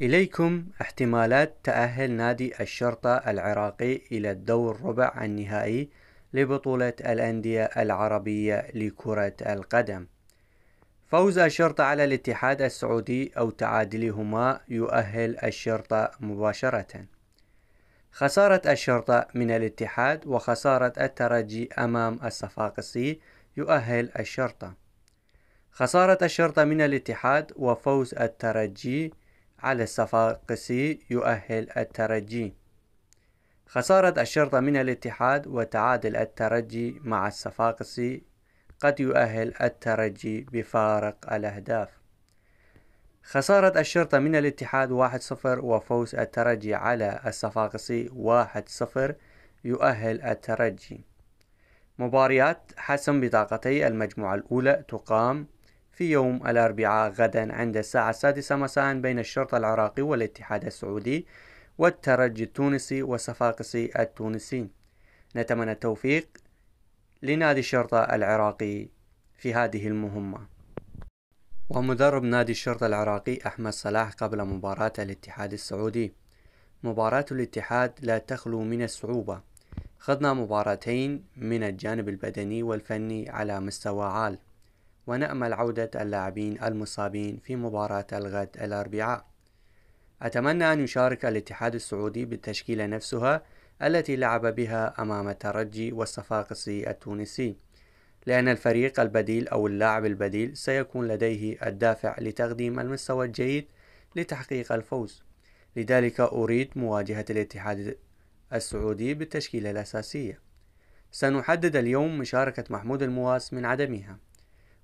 إليكم احتمالات تأهل نادي الشرطة العراقي إلى الدور ربع النهائي لبطولة الأندية العربية لكرة القدم فوز الشرطة على الاتحاد السعودي أو تعادلهما يؤهل الشرطة مباشرة خسارة الشرطة من الاتحاد وخسارة الترجي أمام الصفاقسي يؤهل الشرطة خسارة الشرطة من الاتحاد وفوز الترجي على الصفاقسي يؤهل الترجي خسارة الشرطة من الاتحاد وتعادل الترجي مع الصفاقسي قد يؤهل الترجي بفارق الأهداف خسارة الشرطة من الاتحاد واحد صفر وفوز الترجي على الصفاقسي واحد صفر يؤهل الترجي مباريات حسم بطاقتي المجموعة الأولى تقام في يوم الأربعاء غدا عند الساعة السادسة مساء بين الشرطة العراقي والاتحاد السعودي والترجي التونسي والصفاقسي التونسي نتمنى التوفيق لنادي الشرطة العراقي في هذه المهمة ومدرب نادي الشرطة العراقي أحمد صلاح قبل مباراة الاتحاد السعودي مباراة الاتحاد لا تخلو من الصعوبة خضنا مباراتين من الجانب البدني والفني على مستوى عال ونأمل عودة اللاعبين المصابين في مباراة الغد الأربعاء أتمنى أن يشارك الاتحاد السعودي بالتشكيلة نفسها التي لعب بها أمام الترجي والصفاقسي التونسي لأن الفريق البديل أو اللاعب البديل سيكون لديه الدافع لتقديم المستوى الجيد لتحقيق الفوز لذلك أريد مواجهة الاتحاد السعودي بالتشكيلة الأساسية سنحدد اليوم مشاركة محمود المواس من عدمها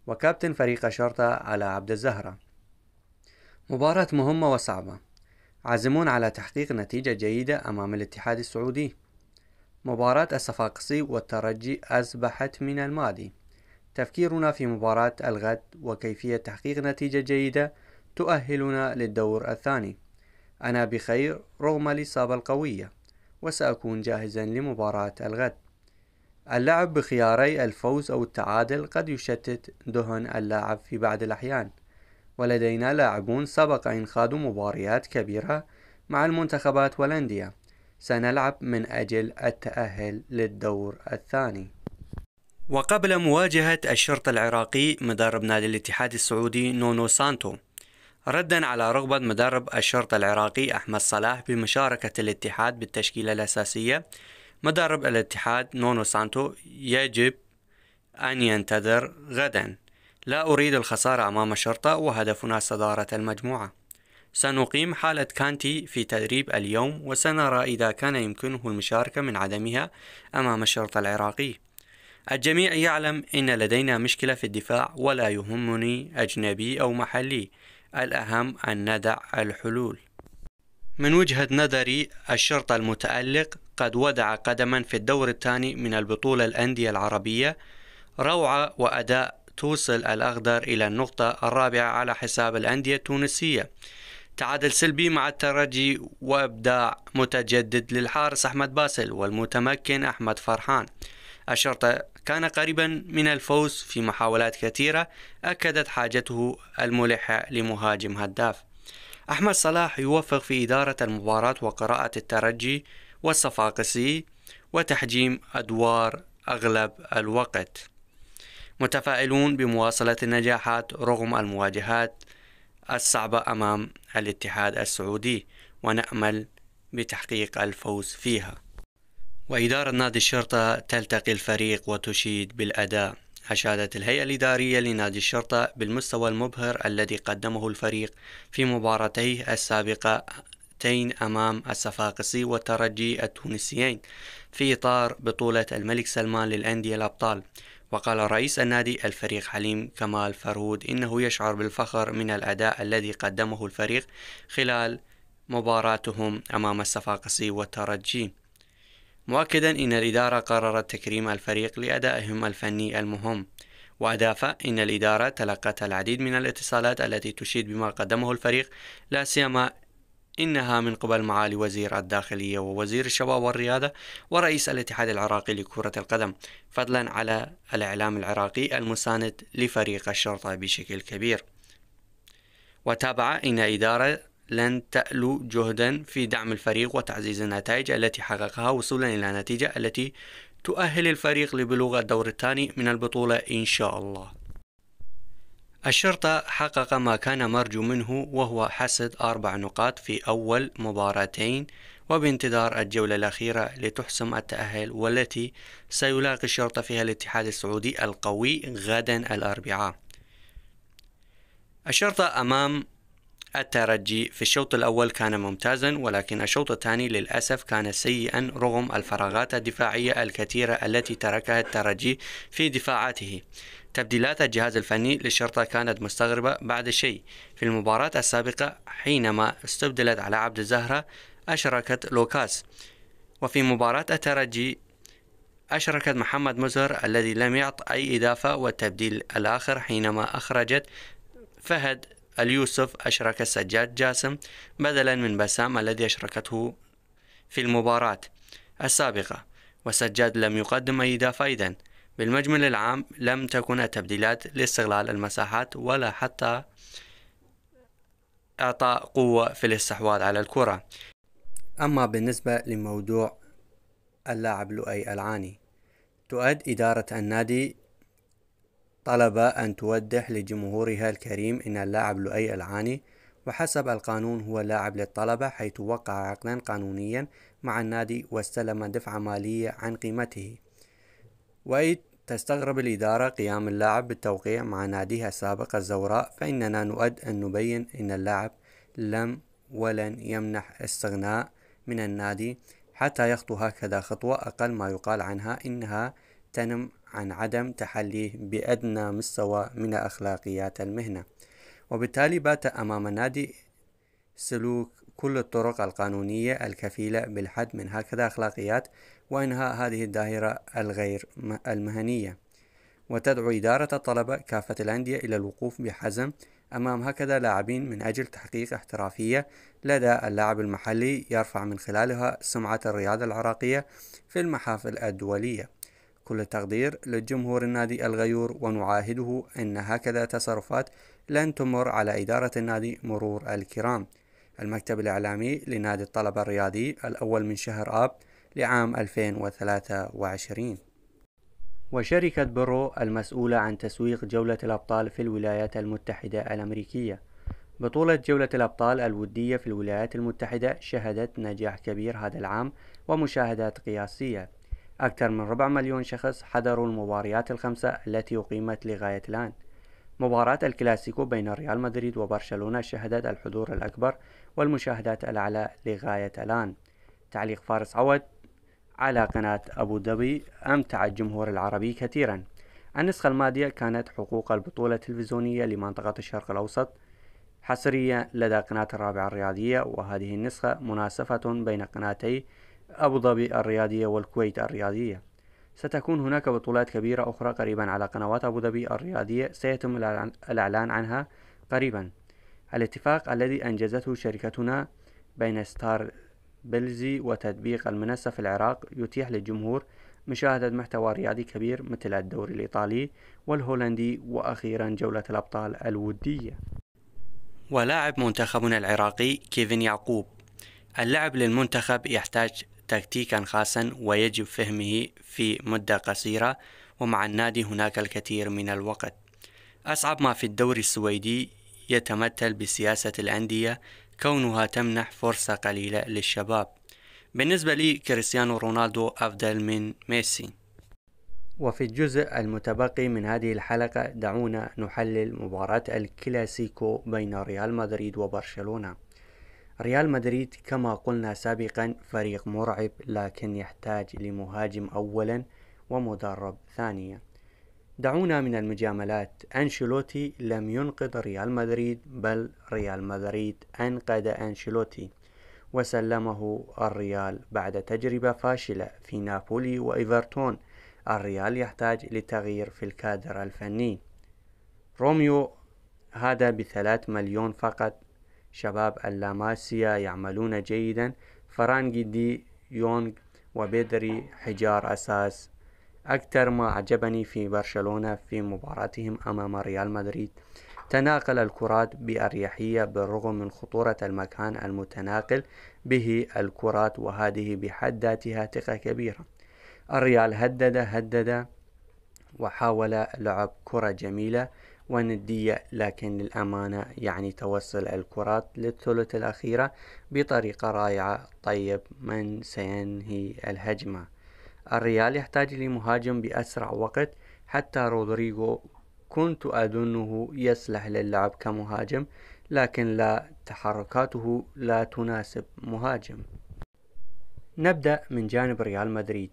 وكابتن فريق الشرطة على عبد الزهرة مباراة مهمة وصعبة عازمون على تحقيق نتيجة جيدة أمام الاتحاد السعودي مباراة الصفاقسي والترجي أصبحت من الماضي تفكيرنا في مباراة الغد وكيفية تحقيق نتيجة جيدة تؤهلنا للدور الثاني أنا بخير رغم الإصابة القوية وسأكون جاهزا لمباراة الغد اللعب بخياري الفوز أو التعادل قد يشتت دهن اللاعب في بعض الأحيان ولدينا لاعبون سبق أن خاضوا مباريات كبيرة مع المنتخبات والأندية سنلعب من أجل التأهل للدور الثاني وقبل مواجهة الشرط العراقي مدرب نادي الاتحاد السعودي نونو سانتو ردا على رغبة مدرب الشرطة العراقي أحمد صلاح بمشاركة الاتحاد بالتشكيلة الأساسية مدرب الاتحاد نونو سانتو يجب أن ينتظر غدا لا أريد الخسارة أمام الشرطة وهدفنا صدارة المجموعة سنقيم حالة كانتي في تدريب اليوم وسنرى إذا كان يمكنه المشاركة من عدمها أمام الشرطة العراقي الجميع يعلم أن لدينا مشكلة في الدفاع ولا يهمني أجنبي أو محلي الأهم أن ندع الحلول من وجهة نظري الشرط المتألق قد وضع قدما في الدور الثاني من البطولة الأندية العربية روعة وأداء توصل الأخضر إلى النقطة الرابعة على حساب الأندية التونسية تعادل سلبي مع الترجي وإبداع متجدد للحارس أحمد باسل والمتمكن أحمد فرحان الشرطة كان قريبا من الفوز في محاولات كثيرة أكدت حاجته الملحة لمهاجم هداف أحمد صلاح يوفق في إدارة المباراة وقراءة الترجي والصفاقسي وتحجيم أدوار أغلب الوقت متفائلون بمواصلة النجاحات رغم المواجهات الصعبة أمام الاتحاد السعودي ونأمل بتحقيق الفوز فيها وإدارة نادي الشرطة تلتقي الفريق وتشيد بالأداء أشادت الهيئة الإدارية لنادي الشرطة بالمستوى المبهر الذي قدمه الفريق في مباراتيه السابقتين أمام الصفاقسي والترجي التونسيين في إطار بطولة الملك سلمان للأندية الأبطال وقال رئيس النادي الفريق حليم كمال فرهود إنه يشعر بالفخر من الأداء الذي قدمه الفريق خلال مباراتهم أمام الصفاقسي والترجي مؤكدا أن الإدارة قررت تكريم الفريق لأدائهم الفني المهم وأضاف إن الإدارة تلقت العديد من الاتصالات التي تشيد بما قدمه الفريق لا سيما إنها من قبل معالي وزير الداخلية ووزير الشباب والرياضة ورئيس الاتحاد العراقي لكرة القدم فضلا على الإعلام العراقي المساند لفريق الشرطة بشكل كبير وتابع إن إدارة لن تألو جهدا في دعم الفريق وتعزيز النتائج التي حققها وصولا إلى النتيجة التي تؤهل الفريق لبلوغ الدور الثاني من البطولة إن شاء الله الشرطة حقق ما كان مرجو منه وهو حسد أربع نقاط في أول مباراتين وبانتظار الجولة الأخيرة لتحسم التأهل والتي سيلاقي الشرطة فيها الاتحاد السعودي القوي غدا الأربعاء الشرطة أمام الترجي في الشوط الأول كان ممتازا ولكن الشوط الثاني للأسف كان سيئا رغم الفراغات الدفاعية الكثيرة التي تركها الترجي في دفاعاته تبديلات الجهاز الفني للشرطة كانت مستغربة بعد شيء في المباراة السابقة حينما استبدلت على عبد الزهرة أشركت لوكاس وفي مباراة الترجي أشركت محمد مزهر الذي لم يعط أي إضافة والتبديل الآخر حينما أخرجت فهد اليوسف أشرك السجاد جاسم بدلا من بسام الذي أشركته في المباراة السابقة وسجاد لم يقدم أي إضافة إذن بالمجمل العام لم تكن التبديلات لاستغلال المساحات ولا حتى إعطاء قوة في الاستحواذ على الكرة أما بالنسبة لموضوع اللاعب لؤي العاني تؤد إدارة النادي طلب أن توضح لجمهورها الكريم أن اللاعب لؤي العاني وحسب القانون هو لاعب للطلبة حيث وقع عقدا قانونيا مع النادي واستلم دفعة مالية عن قيمته وإذ تستغرب الإدارة قيام اللاعب بالتوقيع مع ناديها السابق الزوراء فإننا نؤد أن نبين أن اللاعب لم ولن يمنح استغناء من النادي حتى يخطو هكذا خطوة أقل ما يقال عنها إنها تنم عن عدم تحليه بأدنى مستوى من أخلاقيات المهنة وبالتالي بات أمام نادي سلوك كل الطرق القانونية الكفيلة بالحد من هكذا أخلاقيات وإنهاء هذه الدائرة الغير المهنية وتدعو إدارة الطلبة كافة الأندية إلى الوقوف بحزم أمام هكذا لاعبين من أجل تحقيق احترافية لدى اللاعب المحلي يرفع من خلالها سمعة الرياضة العراقية في المحافل الدولية كل تقدير للجمهور النادي الغيور ونعاهده أن هكذا تصرفات لن تمر على إدارة النادي مرور الكرام المكتب الإعلامي لنادي الطلبة الرياضي الأول من شهر آب لعام 2023 وشركة برو المسؤولة عن تسويق جولة الأبطال في الولايات المتحدة الأمريكية بطولة جولة الأبطال الودية في الولايات المتحدة شهدت نجاح كبير هذا العام ومشاهدات قياسية أكثر من ربع مليون شخص حضروا المباريات الخمسة التي أقيمت لغاية الآن مباراة الكلاسيكو بين ريال مدريد وبرشلونة شهدت الحضور الأكبر والمشاهدات الأعلى لغاية الآن تعليق فارس عود على قناة أبو ظبي أمتع الجمهور العربي كثيرا النسخة الماضية كانت حقوق البطولة التلفزيونية لمنطقة الشرق الأوسط حصرية لدى قناة الرابعة الرياضية وهذه النسخة مناسفة بين قناتي أبو ظبي الرياضية والكويت الرياضية ستكون هناك بطولات كبيرة أخرى قريبا على قنوات أبو ظبي الرياضية سيتم الإعلان عنها قريبا الاتفاق الذي أنجزته شركتنا بين ستار بلزي وتطبيق المنصة في العراق يتيح للجمهور مشاهدة محتوى رياضي كبير مثل الدوري الإيطالي والهولندي وأخيرا جولة الأبطال الودية ولاعب منتخبنا العراقي كيفن يعقوب اللعب للمنتخب يحتاج تكتيكا خاصا ويجب فهمه في مدة قصيرة ومع النادي هناك الكثير من الوقت أصعب ما في الدوري السويدي يتمثل بسياسة الأندية كونها تمنح فرصة قليلة للشباب بالنسبة لي كريستيانو رونالدو أفضل من ميسي وفي الجزء المتبقي من هذه الحلقة دعونا نحلل مباراة الكلاسيكو بين ريال مدريد وبرشلونة ريال مدريد كما قلنا سابقا فريق مرعب لكن يحتاج لمهاجم أولا ومدرب ثانيا دعونا من المجاملات أنشيلوتي لم ينقذ ريال مدريد بل ريال مدريد أنقذ أنشيلوتي وسلمه الريال بعد تجربة فاشلة في نابولي وإيفرتون الريال يحتاج لتغيير في الكادر الفني روميو هذا بثلاث مليون فقط شباب اللاماسيا يعملون جيدا فرانجي دي يونغ وبدري حجار أساس أكثر ما عجبني في برشلونة في مباراتهم أمام ريال مدريد تناقل الكرات بأريحية بالرغم من خطورة المكان المتناقل به الكرات وهذه بحد ذاتها ثقة كبيرة الريال هدد هدد وحاول لعب كرة جميلة وندية لكن للأمانة يعني توصل الكرات للثلث الأخيرة بطريقة رائعة طيب من سينهي الهجمة الريال يحتاج لمهاجم بأسرع وقت حتى رودريغو كنت أظنه يصلح للعب كمهاجم لكن لا تحركاته لا تناسب مهاجم نبدأ من جانب ريال مدريد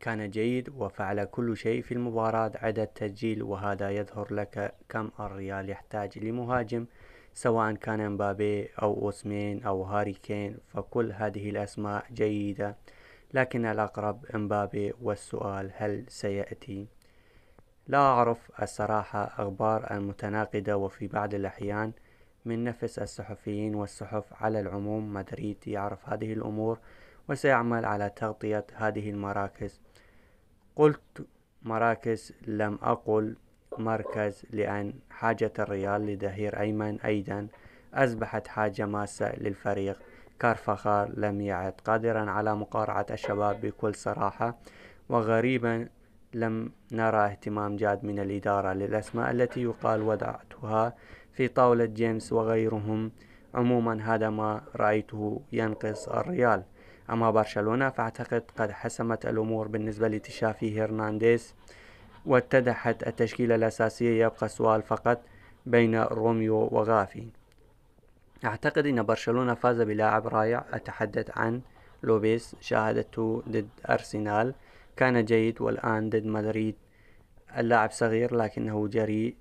كان جيد وفعل كل شيء في المباراة عدا التسجيل وهذا يظهر لك كم الريال يحتاج لمهاجم سواء كان مبابي أو أوسمين أو هاري كين فكل هذه الأسماء جيدة لكن الأقرب مبابي والسؤال هل سيأتي؟ لا أعرف الصراحة أخبار المتناقضة وفي بعض الأحيان من نفس الصحفيين والصحف على العموم مدريد يعرف هذه الأمور وسيعمل على تغطية هذه المراكز قلت مراكز لم أقل مركز لأن حاجة الريال لظهير أيمن أيضا أصبحت حاجة ماسة للفريق كارفخار لم يعد قادرا على مقارعة الشباب بكل صراحة وغريبا لم نرى اهتمام جاد من الإدارة للأسماء التي يقال وضعتها في طاولة جيمس وغيرهم عموما هذا ما رأيته ينقص الريال أما برشلونة فأعتقد قد حسمت الأمور بالنسبة لتشافي هرنانديز واتدحت التشكيلة الأساسية يبقى سؤال فقط بين روميو وغافي أعتقد أن برشلونة فاز بلاعب رائع أتحدث عن لوبيس شاهدته ضد أرسنال كان جيد والآن ضد مدريد اللاعب صغير لكنه جريء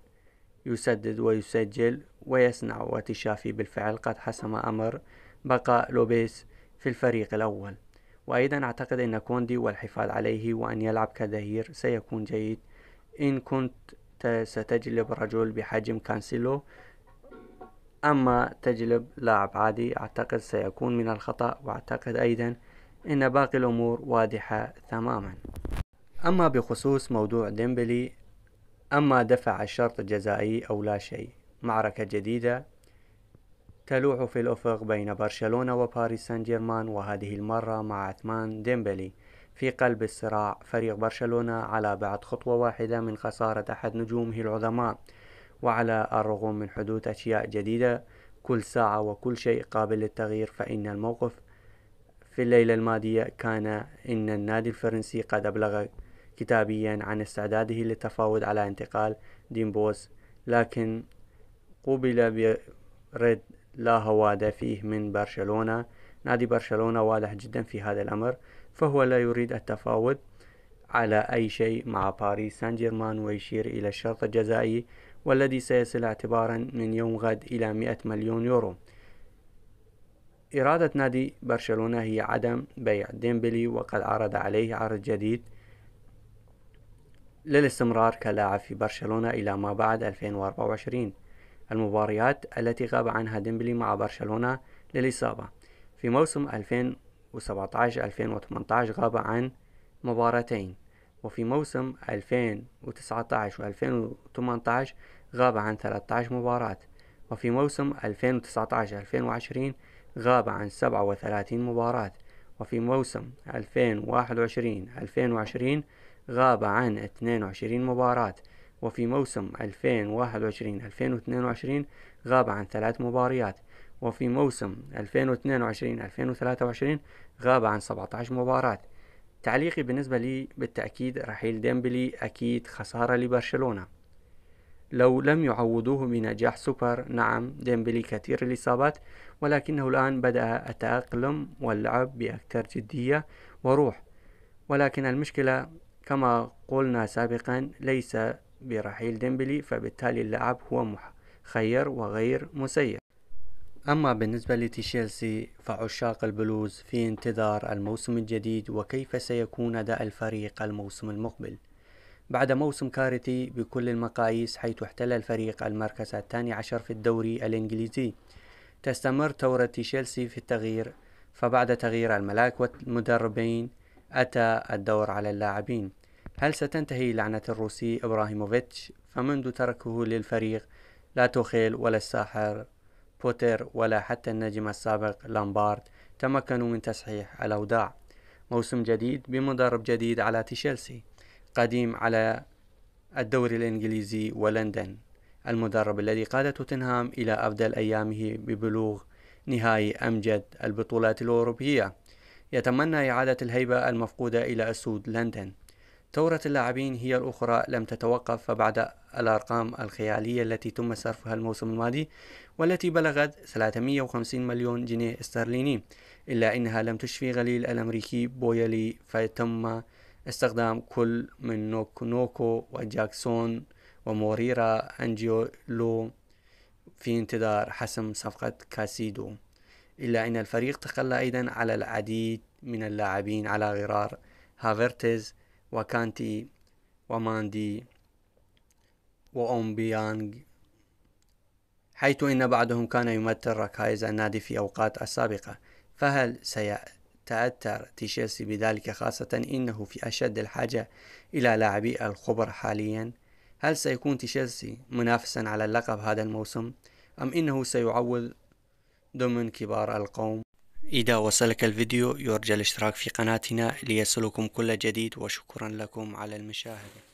يسدد ويسجل ويصنع وتشافي بالفعل قد حسم أمر بقاء لوبيس في الفريق الأول وأيضا أعتقد أن كوندي والحفاظ عليه وأن يلعب كظهير سيكون جيد إن كنت ستجلب رجل بحجم كانسيلو أما تجلب لاعب عادي أعتقد سيكون من الخطأ وأعتقد أيضا أن باقي الأمور واضحة تماما أما بخصوص موضوع ديمبلي أما دفع الشرط الجزائي أو لا شيء معركة جديدة تلوح في الأفق بين برشلونة وباريس سان جيرمان وهذه المرة مع عثمان ديمبلي في قلب الصراع فريق برشلونة على بعد خطوة واحدة من خسارة أحد نجومه العظماء وعلى الرغم من حدوث أشياء جديدة كل ساعة وكل شيء قابل للتغيير فإن الموقف في الليلة الماضية كان إن النادي الفرنسي قد أبلغ كتابيا عن استعداده للتفاوض على انتقال ديمبوس لكن قوبل برد لا هواد فيه من برشلونة نادي برشلونة واضح جدا في هذا الأمر فهو لا يريد التفاوض على أي شيء مع باريس سان جيرمان ويشير إلى الشرط الجزائي والذي سيصل اعتبارا من يوم غد إلى 100 مليون يورو إرادة نادي برشلونة هي عدم بيع ديمبلي وقد عرض عليه عرض جديد للاستمرار كلاعب في برشلونة إلى ما بعد 2024 المباريات التي غاب عنها ديمبلي مع برشلونة للإصابة في موسم 2017-2018 غاب عن مبارتين وفي موسم 2019 2018 غاب عن 13 مباراة وفي موسم 2019-2020 غاب عن 37 مباراة وفي موسم 2021-2020 غاب عن 22 مباراة وفي موسم 2021-2022 غاب عن ثلاث مباريات وفي موسم 2022-2023 غاب عن 17 مباراة تعليقي بالنسبة لي بالتأكيد رحيل ديمبلي أكيد خسارة لبرشلونة لو لم يعوضوه بنجاح سوبر نعم ديمبلي كثير الإصابات ولكنه الآن بدأ التأقلم واللعب بأكثر جدية وروح ولكن المشكلة كما قلنا سابقا ليس برحيل ديمبلي فبالتالي اللاعب هو مخير وغير مسير أما بالنسبة لتشيلسي فعشاق البلوز في انتظار الموسم الجديد وكيف سيكون أداء الفريق الموسم المقبل بعد موسم كارثي بكل المقاييس حيث احتل الفريق المركز الثاني عشر في الدوري الإنجليزي تستمر ثورة تشيلسي في التغيير فبعد تغيير الملاك والمدربين أتى الدور على اللاعبين هل ستنتهي لعنة الروسي إبراهيموفيتش فمنذ تركه للفريق لا توخيل ولا الساحر بوتر ولا حتى النجم السابق لامبارد تمكنوا من تصحيح الأوداع موسم جديد بمدرب جديد على تشيلسي قديم على الدوري الإنجليزي ولندن المدرب الذي قاد توتنهام إلى أفضل أيامه ببلوغ نهائي أمجد البطولات الأوروبية يتمنى إعادة الهيبة المفقودة إلى أسود لندن ثورة اللاعبين هي الأخرى لم تتوقف فبعد الأرقام الخيالية التي تم صرفها الموسم الماضي والتي بلغت 350 مليون جنيه استرليني إلا أنها لم تشفي غليل الأمريكي بويلي فتم استخدام كل من نوكو نوكو وجاكسون وموريرا أنجيولو في انتظار حسم صفقة كاسيدو إلا أن الفريق تخلى أيضا على العديد من اللاعبين على غرار هافرتز وكانتي وماندي وأومبيانغ حيث إن بعضهم كان يمثل ركائز النادي في أوقات السابقة فهل سيتأثر تشيلسي بذلك خاصة إنه في أشد الحاجة إلى لاعبي الخبر حاليا هل سيكون تشيلسي منافسا على اللقب هذا الموسم أم إنه سيعول ضمن كبار القوم إذا وصلك الفيديو يرجى الاشتراك في قناتنا ليصلكم كل جديد وشكرا لكم على المشاهدة